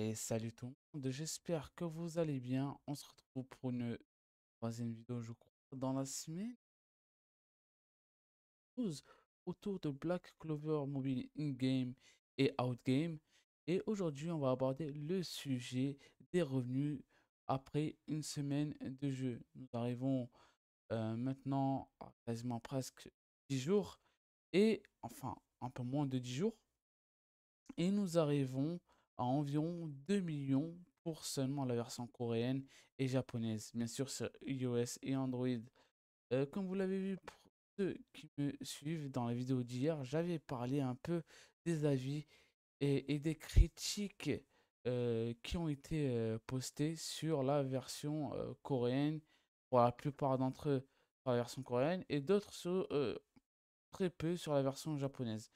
Et salut tout le monde, j'espère que vous allez bien. On se retrouve pour une troisième vidéo, je crois, dans la semaine. Autour de Black Clover Mobile In-Game et Out-Game. Et aujourd'hui, on va aborder le sujet des revenus après une semaine de jeu. Nous arrivons euh, maintenant à quasiment presque 10 jours. Et enfin, un peu moins de 10 jours. Et nous arrivons à environ 2 millions pour seulement la version coréenne et japonaise, bien sûr sur iOS et Android. Euh, comme vous l'avez vu, pour ceux qui me suivent dans la vidéo d'hier, j'avais parlé un peu des avis et, des critiques euh, qui ont été euh, postées sur la version coréenne, pour la plupart d'entre eux sur la version coréenne et d'autres sur, très peu sur la version japonaise.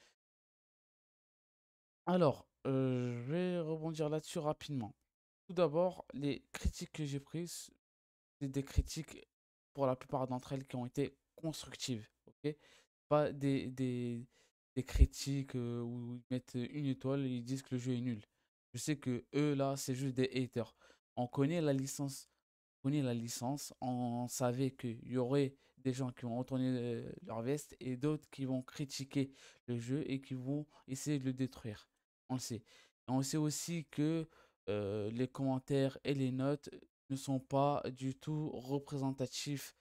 Alors, euh, je vais rebondir là-dessus rapidement. Tout d'abord, les critiques que j'ai prises, c'est des critiques pour la plupart d'entre elles qui ont été constructives. ok Pas des, des, des critiques euh, où ils mettent une étoile et ils disent que le jeu est nul. Je sais que eux, là, c'est juste des haters. On connaît la licence. On connaît la licence. On savait qu'il y aurait des gens qui vont retourner euh, leur veste et d'autres qui vont critiquer le jeu et qui vont essayer de le détruire on sait. On sait aussi que les commentaires et les notes ne sont pas du tout représentatifs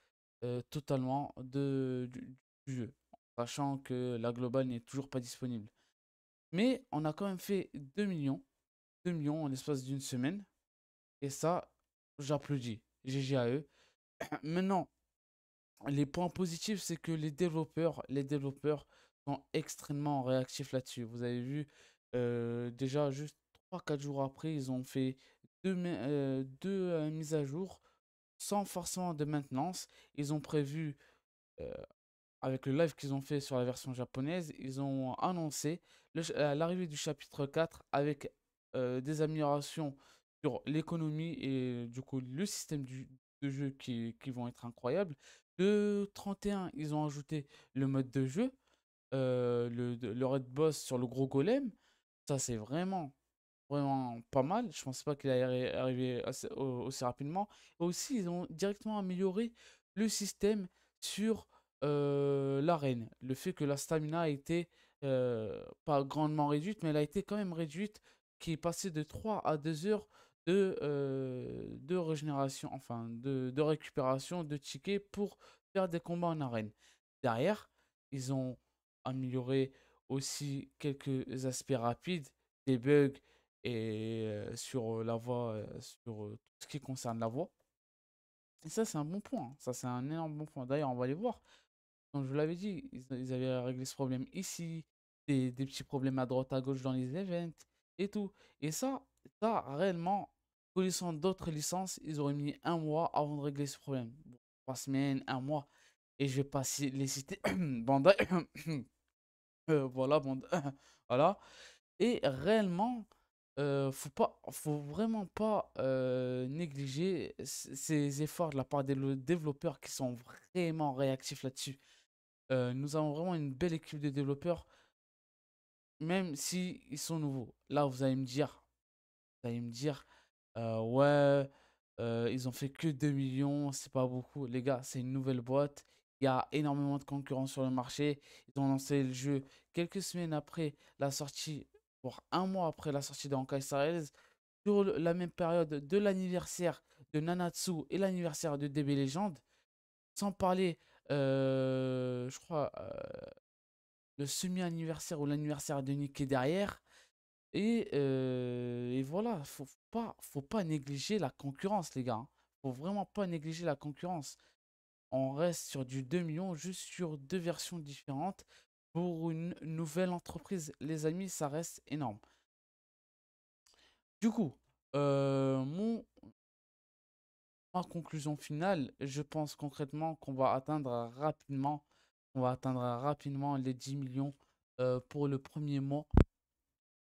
totalement de, du, jeu, sachant que la globale n'est toujours pas disponible. Mais on a quand même fait 2 millions, 2 millions en l'espace d'une semaine, et ça, j'applaudis, GG à eux. Maintenant, les points positifs, c'est que les développeurs, les développeurs sont extrêmement réactifs là-dessus. Vous avez vu, euh, déjà, juste 3-4 jours après, ils ont fait deux, euh, deux euh, mises à jour sans forcément de maintenance. Ils ont prévu, avec le live qu'ils ont fait sur la version japonaise, ils ont annoncé l'arrivée du chapitre 4 avec des améliorations sur l'économie et du coup le système du, de jeu qui, qui, vont être incroyables. de 31, ils ont ajouté le mode de jeu, le, le, Red Boss sur le gros golem c'est vraiment, vraiment pas mal. Je pense pas qu'il allait arriver aussi rapidement. aussi, ils ont directement amélioré le système sur euh, l'arène. Le fait que la stamina a été euh, pas grandement réduite, mais elle a été quand même réduite, qui est passé de 3 à 2 heures de, euh, de régénération, enfin de, de, récupération de tickets pour faire des combats en arène. Derrière, ils ont amélioré aussi quelques aspects rapides, des bugs et sur la voix sur tout ce qui concerne la voix Et ça, c'est un bon point. Hein. Ça, c'est un énorme bon point. D'ailleurs, on va aller voir. donc je vous l'avais dit, ils, avaient réglé ce problème ici, des, des, petits problèmes à droite, à gauche dans les events et tout. Et ça, ça réellement, connaissant d'autres licences, ils auraient mis un mois avant de régler ce problème. trois semaines, un mois. Et je vais pas les citer. Bandai. Euh, voilà, bon, voilà. Et réellement, euh, faut pas, faut vraiment pas euh, négliger ces efforts de la part des développeurs qui sont vraiment réactifs là-dessus. Euh, nous avons vraiment une belle équipe de développeurs, même si ils sont nouveaux. Là, vous allez me dire, vous allez me dire, «Ah ouais, ils ont fait que 2 millions, c'est pas beaucoup. Les gars, c'est une nouvelle boîte il y a énormément de concurrence sur le marché. Ils ont lancé le jeu quelques semaines après la sortie, voire un mois après la sortie d'Ankai Star sur la même période de l'anniversaire de Nanatsu et l'anniversaire de DB Legend. Sans parler, euh, je crois, euh, le semi-anniversaire ou l'anniversaire de Nikki derrière. Et, euh, et, voilà, faut pas, faut pas négliger la concurrence, les gars. Hein. Faut vraiment pas négliger la concurrence on reste sur du 2 millions, juste sur deux versions différentes pour une nouvelle entreprise. Les amis, ça reste énorme. Du coup, euh, mon, ma conclusion finale, je pense concrètement qu'on va atteindre rapidement, on va atteindre rapidement les 10 millions euh, pour le premier mois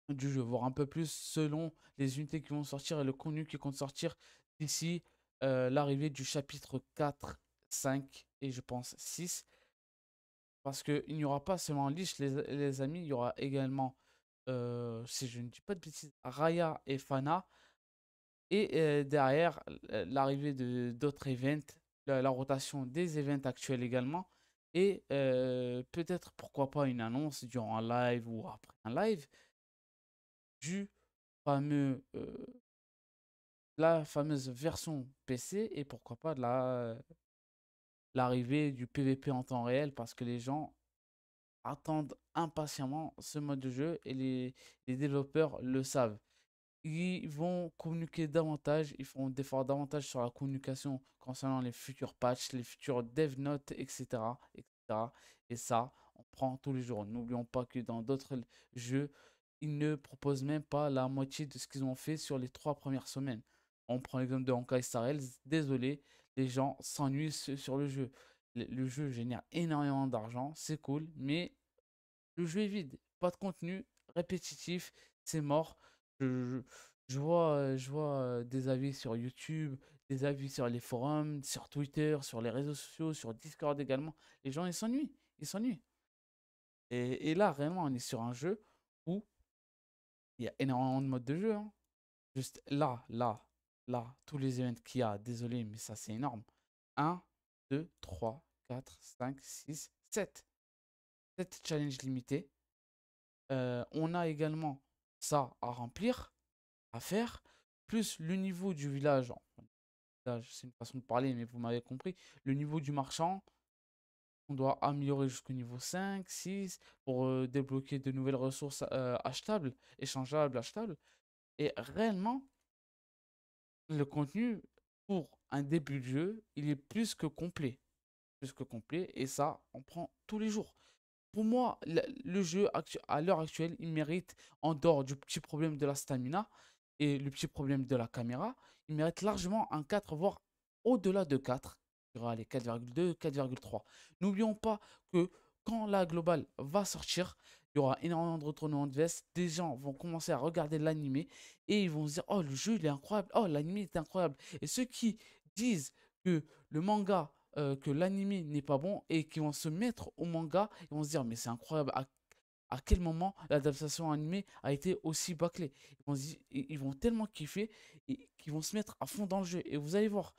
du jeu, voire un peu plus selon les unités qui vont sortir et le contenu qui compte sortir d'ici euh, l'arrivée du chapitre 4 5 et je pense 6. Parce qu'il n'y aura pas seulement Lich, les, amis, il y aura également, euh, si je ne dis pas de bêtises, Raya et Fana. Et euh, derrière, euh, l'arrivée de d'autres events, la, rotation des events actuels également. Et peut-être, pourquoi pas, une annonce durant un live ou après un live du fameux la fameuse version PC et pourquoi pas de la l'arrivée du PVP en temps réel parce que les gens attendent impatiemment ce mode de jeu et les, développeurs le savent. Ils vont communiquer davantage, ils font d'efforts davantage sur la communication concernant les futurs patchs, les futurs dev notes, etc., etc. Et ça, on prend tous les jours. N'oublions pas que dans d'autres jeux, ils ne proposent même pas la moitié de ce qu'ils ont fait sur les trois premières semaines. On prend l'exemple de Honkai Star Désolé, les gens s'ennuient sur le jeu. Le, jeu génère énormément d'argent, c'est cool, mais le jeu est vide. Pas de contenu, répétitif, c'est mort. Je, je, vois, je vois des avis sur YouTube, des avis sur les forums, sur Twitter, sur les réseaux sociaux, sur Discord également. Les gens, ils s'ennuient. Ils s'ennuient. Et, là, vraiment on est sur un jeu où il y a énormément de modes de jeu. Hein. Juste là, là, là, tous les événements qu'il y a, désolé, mais ça c'est énorme. 1, 2, 3, 4, 5, 6, 7. 7 challenges limités. Euh, on a également ça à remplir, à faire, plus le niveau du village. C'est une façon de parler, mais vous m'avez compris. Le niveau du marchand, on doit améliorer jusqu'au niveau 5, 6 pour euh, débloquer de nouvelles ressources euh, achetables, échangeables, achetables. Et réellement, le contenu, pour un début de jeu, il est plus que complet. Plus que complet, et ça, on prend tous les jours. Pour moi, le jeu, à l'heure actuelle, il mérite, en dehors du petit problème de la stamina et le petit problème de la caméra, il mérite largement un 4, voire au-delà de 4. les 4,2, 4,3. N'oublions pas que quand la globale va sortir, il y aura énormément de retournements de veste. Des gens vont commencer à regarder l'anime. et ils vont se dire Oh, le jeu il est incroyable. Oh, l'animé est incroyable. Et ceux qui disent que le manga, euh, que l'anime n'est pas bon et qui vont se mettre au manga, ils vont se dire Mais c'est incroyable. À, quel moment l'adaptation animée a été aussi bâclée ils vont, ils vont tellement kiffer qu'ils vont se mettre à fond dans le jeu. Et vous allez voir,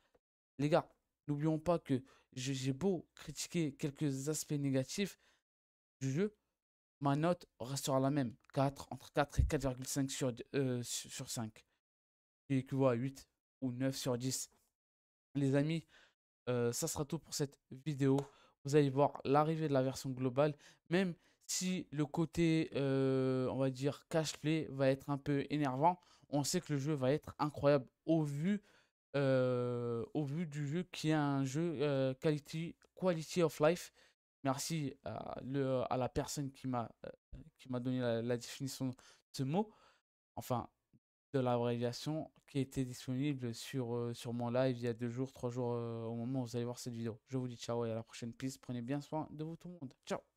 les gars, n'oublions pas que j'ai beau critiquer quelques aspects négatifs du jeu, ma note restera la même. 4, entre 4 et 4,5 sur, euh, sur 5. Qui équivaut à 8 ou 9 sur 10. Les amis, euh, ça sera tout pour cette vidéo. Vous allez voir l'arrivée de la version globale. Même si le côté, euh, on va dire, cash play va être un peu énervant, on sait que le jeu va être incroyable au vu, au vu du jeu qui est un jeu quality, quality of life Merci à, la personne qui m'a euh, donné la, définition de ce mot. Enfin, de l'abréviation qui était disponible euh, sur, mon live il y a deux jours, trois jours euh, au moment où vous allez voir cette vidéo. Je vous dis ciao et à la prochaine. Peace. Prenez bien soin de vous tout le monde. Ciao